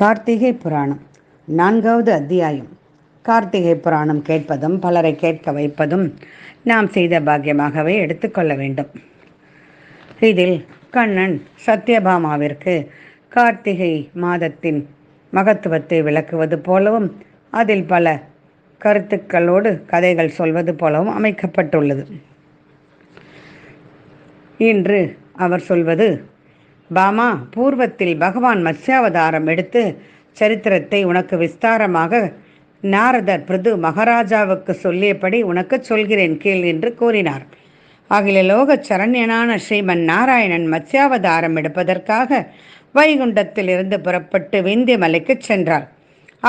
கார்த்திகை புராணம் நான்காவது அத்தியாயம் கார்த்திகை புராணம் கேட்பதும் பலரை கேட்க வைப்பதும் நாம் செய்த பாக்கியமாகவே எடுத்துக்கொள்ள வேண்டும் இதில் கண்ணன் சத்யபாமாவிற்கு கார்த்திகை மாதத்தின் மகத்துவத்தை விளக்குவது போலவும் அதில் பல கருத்துக்களோடு கதைகள் சொல்வது போலவும் அமைக்கப்பட்டுள்ளது இன்று அவர் சொல்வது பாமா பூர்வத்தில் பகவான் மத்ஸ்யாவதாரம் எடுத்து சரித்திரத்தை உனக்கு விஸ்தாரமாக நாரதர் பிரது மகாராஜாவுக்கு சொல்லியபடி உனக்கு சொல்கிறேன் கேள் என்று கூறினார் அகில லோக சரண்யனான ஸ்ரீமன் நாராயணன் மத்ஸ்யாவதாரம் எடுப்பதற்காக வைகுண்டத்திலிருந்து புறப்பட்டு விந்திய மலைக்கு சென்றார்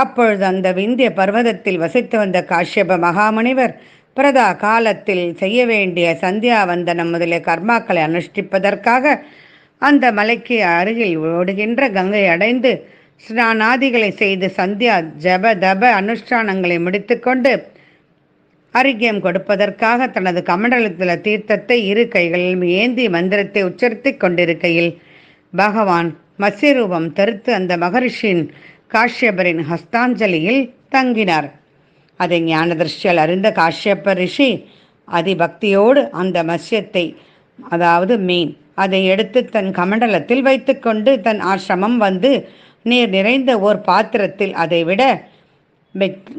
அப்பொழுது அந்த விந்திய பர்வதத்தில் வசித்து வந்த காஷ்யப மகாமுனிவர் பிரதா காலத்தில் செய்ய வேண்டிய சந்தியாவந்தனம் முதலிய கர்மாக்களை அனுஷ்டிப்பதற்காக அந்த மலைக்கு அருகில் ஓடுகின்ற கங்கை அடைந்து ஸ்நானாதிகளை செய்து சந்தியா ஜப தப அனுஷ்டானங்களை முடித்துக்கொண்டு அரிக்கியம் கொடுப்பதற்காக தனது கமண்டலத்தில் தீர்த்தத்தை இரு கைகளில் ஏந்தி மந்திரத்தை உச்சரித்து கொண்டிருக்கையில் பகவான் மத்யரூபம் தருத்து அந்த மகரிஷியின் காஷ்யபரின் ஹஸ்தாஞ்சலியில் தங்கினார் அதை ஞான திருஷ்டியால் அறிந்த காஷ்யப்ப ரிஷி அதிபக்தியோடு அந்த மத்ஸ்யத்தை அதாவது மீன் அதை எடுத்து தன் கமண்டலத்தில் வைத்துக்கொண்டு தன் ஆசிரமம் வந்து நீர் நிறைந்த ஓர் பாத்திரத்தில் அதை விட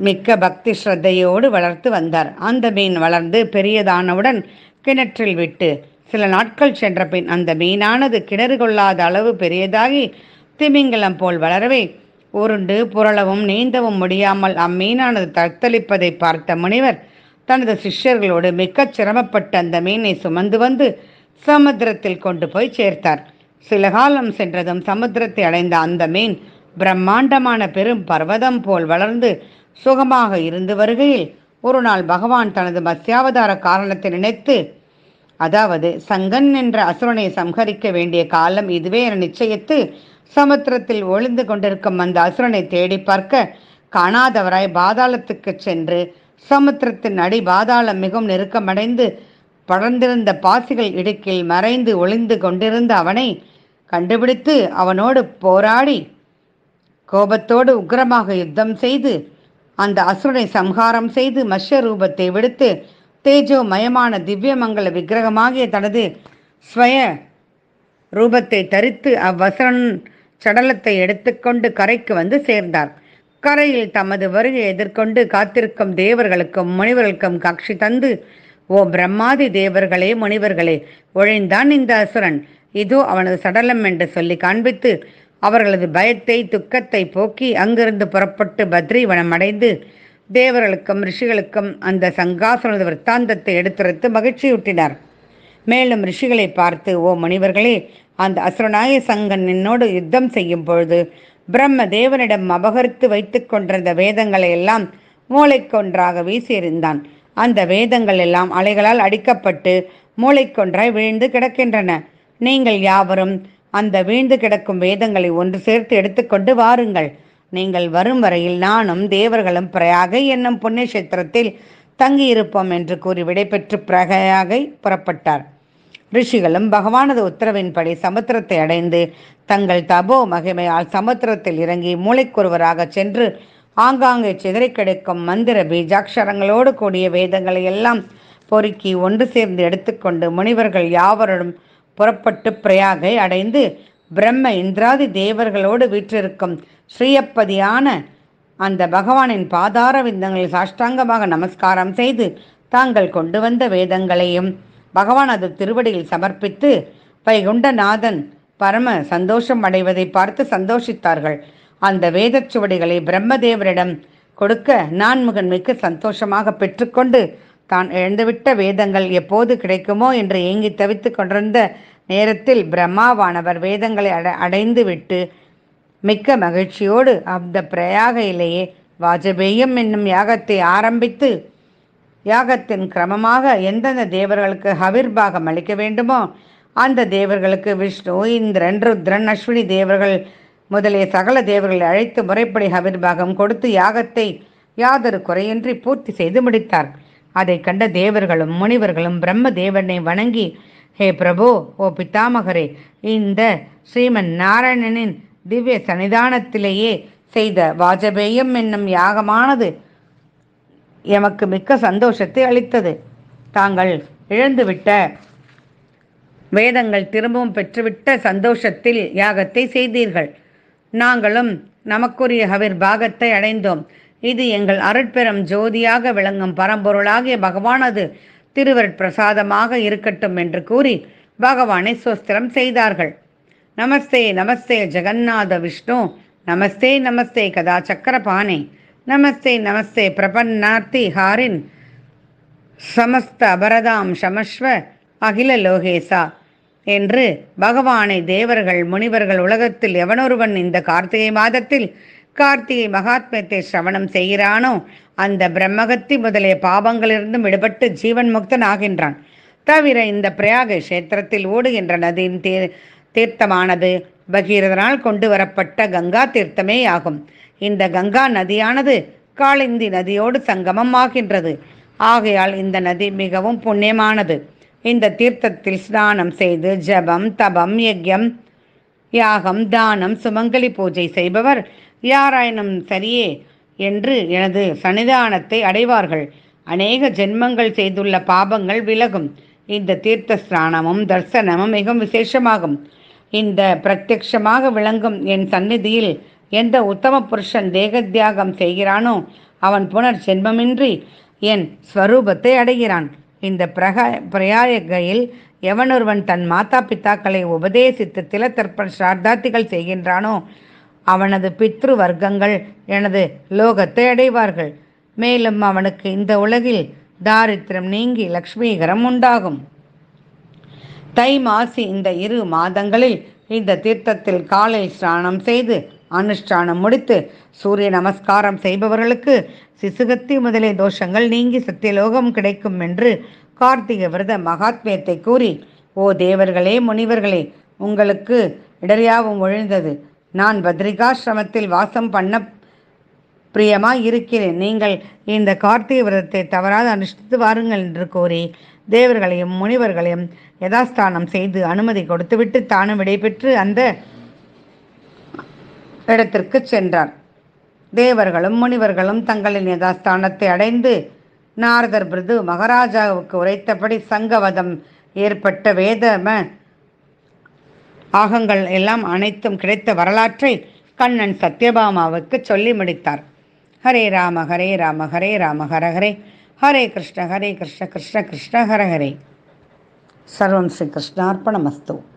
மிக்க பக்தி ஸ்ரத்தையோடு வளர்த்து வந்தார் அந்த மீன் வளர்ந்து பெரியதானவுடன் கிணற்றில் விட்டு சில நாட்கள் சென்ற பின் அந்த மீனானது கிணறு கொள்ளாத அளவு பெரியதாகி திமிங்கலம் போல் வளரவே உருண்டு புரளவும் நீந்தவும் முடியாமல் அம்மீனானது தத்தளிப்பதை பார்த்த முனிவர் தனது சிஷ்யர்களோடு மிக்க சிரமப்பட்டு அந்த மீனை சுமந்து வந்து சமுத்திரத்தில் கொண்டு போய் சேர்த்தார் சில காலம் சென்றதும் சமுத்திரத்தை அடைந்த அந்த மீன் பிரம்மாண்டமான பெரும் பர்வதம் போல் வளர்ந்து சுகமாக இருந்து வருகையில் ஒரு நாள் பகவான் தனது மத்யாவதார காரணத்தை நினைத்து அதாவது சங்கன் என்ற அசுரனை சம்ஹரிக்க வேண்டிய காலம் இதுவே என நிச்சயித்து சமுத்திரத்தில் ஒளிந்து கொண்டிருக்கும் அந்த அசுரனை தேடி பார்க்க காணாதவராய் பாதாளத்துக்கு சென்று சமுத்திரத்தின் அடி பாதாளம் மிகவும் நெருக்கமடைந்து படர்ந்திருந்த பாசிகள் இடுக்கில் மறைந்து ஒளிந்து கொண்டிருந்த அவனை கண்டுபிடித்து அவனோடு போராடி கோபத்தோடு உக்கிரமாக யுத்தம் செய்து அந்த அசுரனை சம்ஹாரம் செய்து மஷ்ய ரூபத்தை விடுத்து தேஜோ மயமான திவ்யமங்கல விக்கிரகமாகிய தனது ஸ்வய ரூபத்தை தரித்து அவ்வசரன் சடலத்தை எடுத்துக்கொண்டு கரைக்கு வந்து சேர்ந்தார் கரையில் தமது வருகை எதிர்கொண்டு காத்திருக்கும் தேவர்களுக்கும் முனிவர்களுக்கும் காட்சி தந்து ஓ பிரம்மாதி தேவர்களே முனிவர்களே ஒழிந்தான் இந்த அசுரன் இதோ அவனது சடலம் என்று சொல்லி காண்பித்து அவர்களது பயத்தை துக்கத்தை போக்கி அங்கிருந்து புறப்பட்டு பத்ரி வனமடைந்து தேவர்களுக்கும் ரிஷிகளுக்கும் அந்த சங்காசனது விற்த்தாந்தத்தை எடுத்துரைத்து மகிழ்ச்சியூட்டினார் மேலும் ரிஷிகளை பார்த்து ஓ முனிவர்களே அந்த அசுரநாய சங்கன் என்னோடு யுத்தம் செய்யும் பொழுது பிரம்ம தேவனிடம் அபகரித்து வைத்து கொண்டிருந்த வேதங்களை எல்லாம் மூளைக்கொன்றாக வீசியிருந்தான் அந்த வேதங்கள் எல்லாம் அலைகளால் அடிக்கப்பட்டு மூளைக்கொன்றாய் வீழ்ந்து கிடக்கின்றன நீங்கள் யாவரும் அந்த வீழ்ந்து கிடக்கும் வேதங்களை ஒன்று சேர்த்து எடுத்துக்கொண்டு வாருங்கள் நீங்கள் வரும் வரையில் நானும் தேவர்களும் பிரயாக என்னும் புண்ணியக்ஷேத்திரத்தில் தங்கியிருப்போம் என்று கூறி விடைபெற்று பிரகையாகை புறப்பட்டார் ரிஷிகளும் பகவானது உத்தரவின்படி சமுத்திரத்தை அடைந்து தங்கள் தபோ மகிமையால் சமுத்திரத்தில் இறங்கி மூளைக்குருவராக சென்று ஆங்காங்கே சிதறி கிடைக்கும் மந்திர பீஜாட்சரங்களோடு கூடிய வேதங்களை எல்லாம் பொறுக்கி ஒன்று சேர்ந்து எடுத்துக்கொண்டு முனிவர்கள் யாவரும் புறப்பட்டு பிரயாகை அடைந்து பிரம்ம இந்திராதி தேவர்களோடு வீற்றிருக்கும் ஸ்ரீயப்பதியான அந்த பகவானின் பாதார விந்தங்களை சாஷ்டாங்கமாக நமஸ்காரம் செய்து தாங்கள் கொண்டு வந்த வேதங்களையும் பகவான் அது திருவடியில் சமர்ப்பித்து வைகுண்டநாதன் பரம சந்தோஷம் அடைவதை பார்த்து சந்தோஷித்தார்கள் அந்த வேதச் சுவடிகளை பிரம்மதேவரிடம் கொடுக்க நான்முகன் மிக்க சந்தோஷமாக பெற்றுக்கொண்டு தான் எழுந்துவிட்ட வேதங்கள் எப்போது கிடைக்குமோ என்று ஏங்கி தவித்து கொண்டிருந்த நேரத்தில் பிரம்மாவானவர் வேதங்களை அட அடைந்து விட்டு மிக்க மகிழ்ச்சியோடு அந்த பிரயாகையிலேயே வாஜபேயம் என்னும் யாகத்தை ஆரம்பித்து யாகத்தின் கிரமமாக எந்தெந்த தேவர்களுக்கு ஹவிர்பாகம் அளிக்க வேண்டுமோ அந்த தேவர்களுக்கு விஷ்ணு இந்திரன் ருத்ரன் அஸ்வினி தேவர்கள் முதலிய சகல தேவர்களை அழைத்து முறைப்படி ஹவிர்பாகம் கொடுத்து யாகத்தை யாதொரு குறையின்றி பூர்த்தி செய்து முடித்தார் அதை கண்ட தேவர்களும் முனிவர்களும் பிரம்ம தேவனை வணங்கி ஹே பிரபு ஓ பித்தாமகரே இந்த ஸ்ரீமன் நாராயணனின் திவ்ய சன்னிதானத்திலேயே செய்த வாஜபேயம் என்னும் யாகமானது எமக்கு மிக்க சந்தோஷத்தை அளித்தது தாங்கள் இழந்துவிட்ட வேதங்கள் திரும்பவும் பெற்றுவிட்ட சந்தோஷத்தில் யாகத்தை செய்தீர்கள் நாங்களும் நமக்குரிய ஹவிர் பாகத்தை அடைந்தோம் இது எங்கள் அருட்பெரும் ஜோதியாக விளங்கும் பரம்பொருளாகிய பகவானது திருவருட்பிரசாதமாக இருக்கட்டும் என்று கூறி பகவானை சோஸ்திரம் செய்தார்கள் நமஸ்தே நமஸ்தே ஜெகநாத விஷ்ணு நமஸ்தே நமஸ்தே கதா பானே நமஸ்தே நமஸ்தே பிரபன்னார்த்தி ஹாரின் சமஸ்த அபரதாம் சமஸ்வ அகில லோகேசா என்று பகவானை தேவர்கள் முனிவர்கள் உலகத்தில் எவனொருவன் இந்த கார்த்திகை மாதத்தில் கார்த்திகை மகாத்மியத்தை சிரவணம் செய்கிறானோ அந்த பிரம்மகத்தி முதலிய பாபங்களிலிருந்தும் விடுபட்டு ஜீவன் முக்தன் ஆகின்றான் தவிர இந்த பிரயாக கஷேத்திரத்தில் ஓடுகின்ற நதியின் தீ தீர்த்தமானது பகீரதனால் கொண்டு வரப்பட்ட கங்கா தீர்த்தமே ஆகும் இந்த கங்கா நதியானது காளிந்தி நதியோடு சங்கமம் ஆகின்றது ஆகையால் இந்த நதி மிகவும் புண்ணியமானது இந்த தீர்த்தத்தில் ஸ்நானம் செய்து ஜபம் தபம் யஜ்யம் யாகம் தானம் சுமங்கலி பூஜை செய்பவர் யாராயினும் சரியே என்று எனது சன்னிதானத்தை அடைவார்கள் அநேக ஜென்மங்கள் செய்துள்ள பாபங்கள் விலகும் இந்த தீர்த்த ஸ்நானமும் தர்சனமும் மிகவும் விசேஷமாகும் இந்த பிரத்யமாக விளங்கும் என் சந்நிதியில் எந்த உத்தம புருஷன் தேகத்தியாகம் செய்கிறானோ அவன் புனர் ஜென்மமின்றி என் ஸ்வரூபத்தை அடைகிறான் இந்த பிரகா பிரயாகையில் எவனொருவன் தன் மாதா பித்தாக்களை உபதேசித்து திலத்தர்ப்பன் சார்தார்த்திகள் செய்கின்றானோ அவனது பித்ரு வர்க்கங்கள் எனது லோகத்தை அடைவார்கள் மேலும் அவனுக்கு இந்த உலகில் தாரித்திரம் நீங்கி லக்ஷ்மீகரம் உண்டாகும் தை மாசி இந்த இரு மாதங்களில் இந்த தீர்த்தத்தில் காலை ஸ்நானம் செய்து அனுஷ்டானம் முடித்து சூரிய நமஸ்காரம் செய்பவர்களுக்கு சிசுகத்தி முதலிய தோஷங்கள் நீங்கி சத்தியலோகம் கிடைக்கும் என்று கார்த்திகை விரத மகாத்மியத்தை கூறி ஓ தேவர்களே முனிவர்களே உங்களுக்கு இடரியாவும் ஒழிந்தது நான் பத்ரிகாசிரமத்தில் வாசம் பண்ண பிரியமாக இருக்கிறேன் நீங்கள் இந்த கார்த்திகை விரதத்தை தவறாது அனுஷ்டித்து வாருங்கள் என்று கூறி தேவர்களையும் முனிவர்களையும் யதாஸ்தானம் செய்து அனுமதி கொடுத்துவிட்டு தானும் விடைபெற்று அந்த இடத்திற்கு சென்றார் தேவர்களும் முனிவர்களும் தங்களின் யதாஸ்தானத்தை அடைந்து நாரதர் பிருது மகாராஜாவுக்கு உரைத்தபடி சங்கவதம் ஏற்பட்ட வேதம ஆகங்கள் எல்லாம் அனைத்தும் கிடைத்த வரலாற்றை கண்ணன் சத்யபாமாவுக்கு சொல்லி முடித்தார் ஹரே ராம ஹரே ராம ஹரே ராம ஹர ஹரே ஹரே கிருஷ்ண ஹரே கிருஷ்ண கிருஷ்ண கிருஷ்ண ஹர ஹரே சர்வம் ஸ்ரீ கிருஷ்ணார்ப்பணமஸ்து